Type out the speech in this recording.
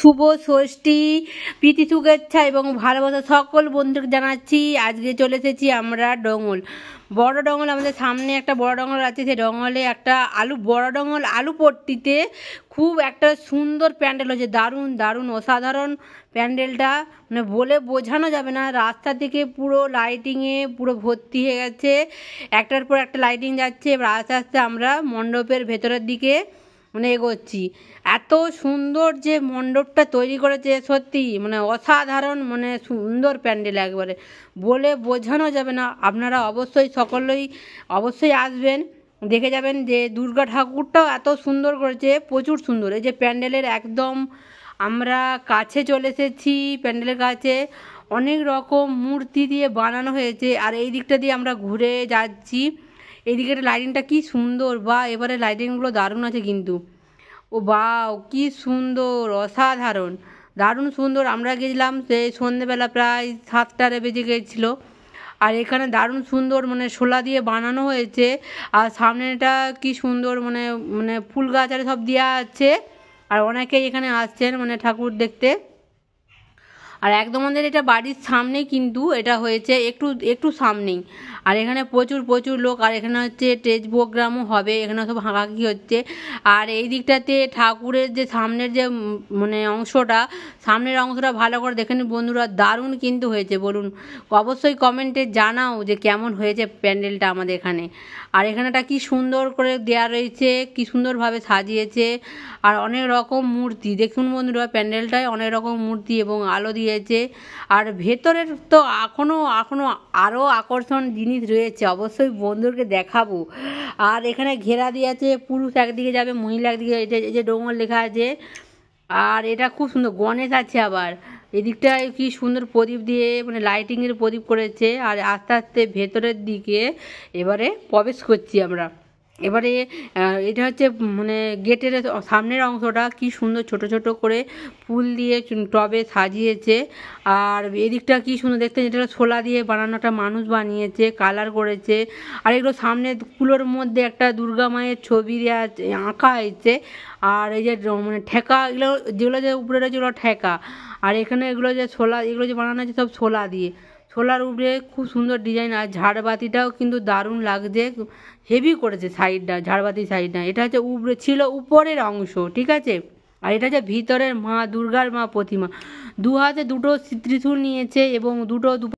শুভ ষষ্ঠী প্রীতি শুভেচ্ছা এবং ভালোবাসা সকল বন্ধুকে জানাচ্ছি আজকে চলে এসেছি আমরা ডঙ্গল বড় ডঙ্গল আমাদের সামনে একটা বড় ডঙ্গল আছে সেই ডঙ্গলে একটা আলু বড় ডঙ্গল আলু পট্টিতে খুব একটা সুন্দর প্যান্ডেল হয়েছে দারুণ দারুণ অসাধারণ প্যান্ডেলটা মানে বলে বোঝানো যাবে না রাস্তা থেকে পুরো লাইটিংয়ে পুরো ভর্তি হয়ে গেছে একটার পর একটা লাইটিং যাচ্ছে এবার আস্তে আস্তে আমরা মণ্ডপের ভেতরের দিকে মানে এগোচ্ছি এত সুন্দর যে মণ্ডপটা তৈরি করেছে সত্যি মানে অসাধারণ মানে সুন্দর প্যান্ডেল একবারে বলে বোঝানো যাবে না আপনারা অবশ্যই সকলেই অবশ্যই আসবেন দেখে যাবেন যে দুর্গা ঠাকুরটাও এত সুন্দর করেছে প্রচুর সুন্দর এই যে প্যান্ডেলের একদম আমরা কাছে চলে এসেছি প্যান্ডেলের কাছে অনেক রকম মূর্তি দিয়ে বানানো হয়েছে আর এই দিকটা দিয়ে আমরা ঘুরে যাচ্ছি এদিকেটা লাইটিংটা কি সুন্দর বা এবারে লাইটিংগুলো দারুণ আছে কিন্তু ও বাউ কি সুন্দর অসাধারণ দারুণ সুন্দর আমরা গেছিলাম সেই সন্ধেবেলা প্রায় সাতটারে বেজে গেছিল আর এখানে দারুণ সুন্দর মানে শোলা দিয়ে বানানো হয়েছে আর সামনেটা কি সুন্দর মানে মানে ফুল গাছ আর সব দেওয়া আছে আর অনেকেই এখানে আসছেন মানে ঠাকুর দেখতে আর একদম আমাদের এটা বাড়ির সামনে কিন্তু এটা হয়েছে একটু একটু সামনেই আর এখানে প্রচুর প্রচুর লোক আর এখানে হচ্ছে স্টেজ প্রোগ্রামও হবে এখানে সব হাঁকাকি হচ্ছে আর এই দিকটাতে ঠাকুরের যে সামনের যে মানে অংশটা সামনের অংশটা ভালো করে দেখেন বন্ধুরা দারুণ কিন্তু হয়েছে বলুন অবশ্যই কমেন্টে জানাও যে কেমন হয়েছে প্যান্ডেলটা আমাদের এখানে আর এখানেটা কি সুন্দর করে দেয়া রয়েছে কি সুন্দরভাবে সাজিয়েছে আর অনেক রকম মূর্তি দেখুন বন্ধুরা প্যান্ডেলটায় অনেক রকম মূর্তি এবং আলো দিয়েছে আর ভেতরের তো এখনও এখনও আরও আকর্ষণ জিনিস জিনিস রয়েছে অবশ্যই বন্ধুকে দেখাবো আর এখানে ঘেরা দিয়ে আছে পুরুষ একদিকে যাবে মহিলা একদিকে এটা এই যে ডোঙর লেখা আছে আর এটা খুব সুন্দর গণেশ আছে আবার এদিকটায় কি সুন্দর প্রদীপ দিয়ে মানে লাইটিংয়ের প্রদীপ করেছে আর আস্তে আস্তে ভেতরের দিকে এবারে প্রবেশ করছি আমরা এবারে এটা হচ্ছে মানে গেটের সামনের অংশটা কি সুন্দর ছোট ছোট করে ফুল দিয়ে টবে সাজিয়েছে আর এদিকটা কি সুন্দর দেখতে যেটা শোলা দিয়ে বানানোটা মানুষ বানিয়েছে কালার করেছে আর এগুলো সামনে কুলোর মধ্যে একটা দুর্গা মায়ের ছবি আঁকা হয়েছে আর এই যে মানে ঠেকা এগুলো যেগুলো যে উপরে রয়েছে ওগুলো ঠেকা আর এখানে এগুলো যে ছোলা এগুলো যে বানানো হয়েছে সব ছোলা দিয়ে সোলার উপরে খুব সুন্দর ডিজাইন আর ঝাড়বাতিটাও কিন্তু দারুণ লাগছে হেভি করেছে সাইডটা ঝাড়বাতি সাইডটা এটা হচ্ছে উপরে ছিল উপরের অংশ ঠিক আছে আর এটা হচ্ছে ভিতরের মা দুর্গার মা প্রতিমা দু হাতে দুটো ত্রিশূল নিয়েছে এবং দুটো